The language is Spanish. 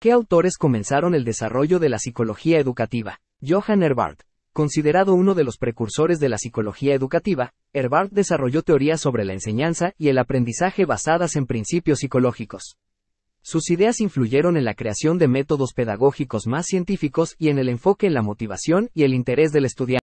¿Qué autores comenzaron el desarrollo de la psicología educativa? Johann Herbart. Considerado uno de los precursores de la psicología educativa, Herbart desarrolló teorías sobre la enseñanza y el aprendizaje basadas en principios psicológicos. Sus ideas influyeron en la creación de métodos pedagógicos más científicos y en el enfoque en la motivación y el interés del estudiante.